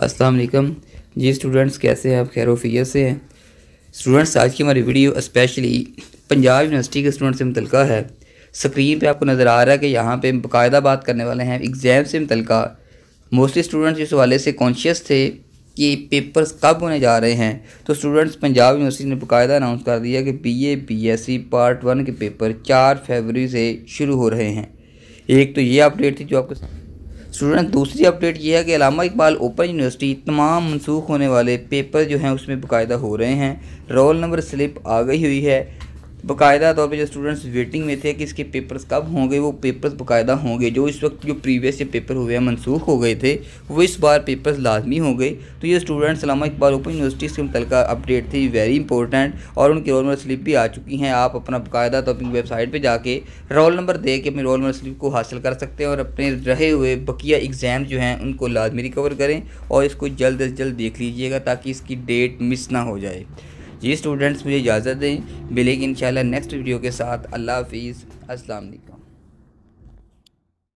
अस्सलाम वालेकुम जी स्टूडेंट्स कैसे हैं आप खैर वफियत से हैं स्टूडेंट्स आज की हमारी वीडियो स्पेशली पंजाब यूनिवर्सिटी के स्टूडेंट से मुतल है स्क्रीन पे आपको नज़र आ रहा है कि यहाँ पे बाकायदा बात करने वाले हैं एग्ज़ाम से मुतल मोस्टली स्टूडेंट्स इस हवाले से कॉन्शियस थे कि पेपर्स कब होने जा रहे हैं तो स्टूडेंट्स पंजाब यूनिवर्सिटी ने बाकायदा अनाउंस कर दिया कि B A B S C part one के पेपर चार फेबरी से शुरू हो रहे हैं एक तो ये अपडेट थी जो आपको स्टूडेंट दूसरी अपडेट ये है कि अलामा इकबाल ओपन यूनिवर्सिटी तमाम मनसूख होने वाले पेपर जो हैं उसमें बाकायदा हो रहे हैं रोल नंबर स्लिप आ गई हुई है बाकायदा तौर पे जो स्टूडेंट्स वेटिंग में थे कि इसके पेपर्स कब होंगे वो पेपर्स बाकायदा होंगे जो इस वक्त जो प्रीवियस ये पेपर हुए हैं मनसूख हो गए थे वो इस बार पेपर्स लाजमी हो गए तो ये students Allama Iqbal open university से मुतल अपडेट थी वेरी इंपॉर्टेंट और उनकी रोल नंबर स्लिप भी आ चुकी हैं आप अपना बाकायदा तौर पर वेबसाइट पर जाके रोल नंबर दे के अपनी रोल नंबर स्लिप को हासिल कर सकते हैं और अपने रहे हुए बकिया एग्ज़ाम जो हैं उनको लाजमी रिकवर करें और इसको जल्द अज जल्द देख लीजिएगा ताकि इसकी डेट मिस ना हो जाए जी स्टूडेंट्स मुझे इजाज़त दें मिलेगी इन नेक्स्ट वीडियो के साथ अल्लाह हाफिज़ अस्सलाम वालेकुम